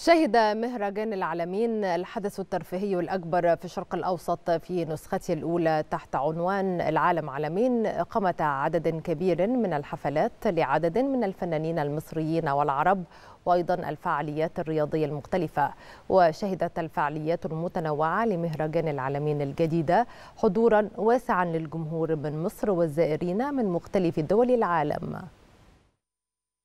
شهد مهرجان العالمين الحدث الترفيهي الأكبر في الشرق الأوسط في نسخته الأولى تحت عنوان العالم عالمين قامة عدد كبير من الحفلات لعدد من الفنانين المصريين والعرب وأيضا الفعاليات الرياضية المختلفة وشهدت الفعاليات المتنوعة لمهرجان العالمين الجديدة حضورا واسعا للجمهور من مصر والزائرين من مختلف دول العالم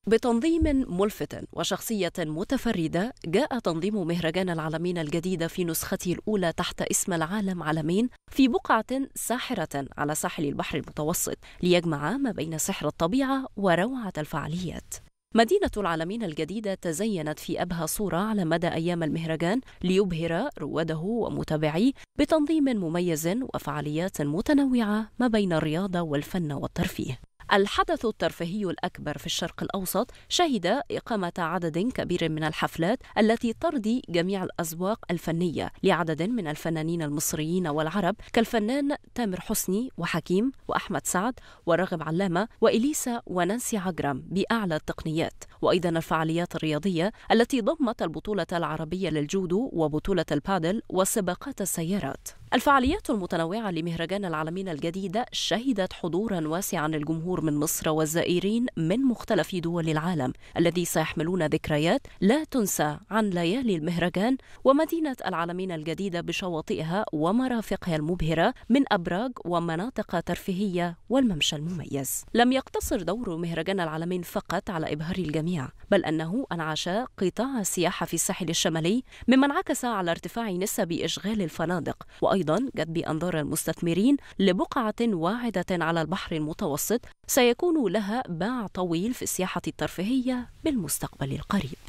بتنظيم ملفت وشخصية متفردة جاء تنظيم مهرجان العالمين الجديد في نسخته الأولى تحت اسم العالم عالمين في بقعة ساحرة على ساحل البحر المتوسط ليجمع ما بين سحر الطبيعة وروعة الفعاليات مدينة العالمين الجديدة تزينت في أبهى صورة على مدى أيام المهرجان ليبهر رواده ومتابعيه بتنظيم مميز وفعاليات متنوعة ما بين الرياضة والفن والترفيه الحدث الترفيهي الأكبر في الشرق الأوسط شهد إقامة عدد كبير من الحفلات التي ترضي جميع الأذواق الفنية لعدد من الفنانين المصريين والعرب كالفنان تامر حسني وحكيم وأحمد سعد ورغب علامة وإليسا ونانسي عجرم بأعلى التقنيات وأيضا الفعاليات الرياضية التي ضمت البطولة العربية للجودو وبطولة البادل وسباقات السيارات الفعاليات المتنوعة لمهرجان العالمين الجديد شهدت حضورا واسعا للجمهور من مصر والزائرين من مختلف دول العالم الذي سيحملون ذكريات لا تنسى عن ليالي المهرجان ومدينة العالمين الجديدة بشواطئها ومرافقها المبهرة من أبراج ومناطق ترفيهية والممشى المميز لم يقتصر دور مهرجان العالمين فقط على إبهار الجميع بل أنه أنعش قطاع السياحة في الساحل الشمالي مما انعكس على ارتفاع نسب إشغال الفنادق وأيضا أيضا جذب أنظار المستثمرين لبقعة واعدة على البحر المتوسط سيكون لها باع طويل في السياحة الترفيهية بالمستقبل القريب